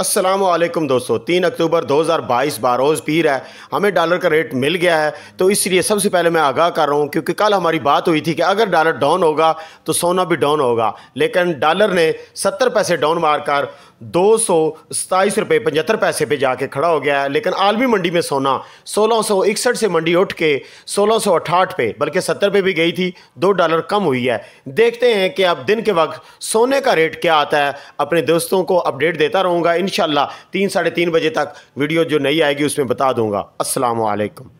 असलम दोस्तों तीन अक्टूबर 2022 बारोज़ पीर है हमें डॉलर का रेट मिल गया है तो इसलिए सबसे पहले मैं आगाह कर रहा हूँ क्योंकि कल हमारी बात हुई थी कि अगर डॉलर डाउन होगा तो सोना भी डाउन होगा लेकिन डॉलर ने सत्तर पैसे डाउन मारकर दो सौ सताईस रुपये पचहत्तर पैसे पे जाके खड़ा हो गया है लेकिन आलमी मंडी में सोना सोलह सौ इकसठ से मंडी उठ के सोलह सौ अठाठ पे बल्कि सत्तर पे भी गई थी दो डॉलर कम हुई है देखते हैं कि अब दिन के वक्त सोने का रेट क्या आता है अपने दोस्तों को अपडेट देता रहूँगा इन तीन साढ़े तीन बजे तक वीडियो जो नहीं आएगी उसमें बता दूँगा असलकम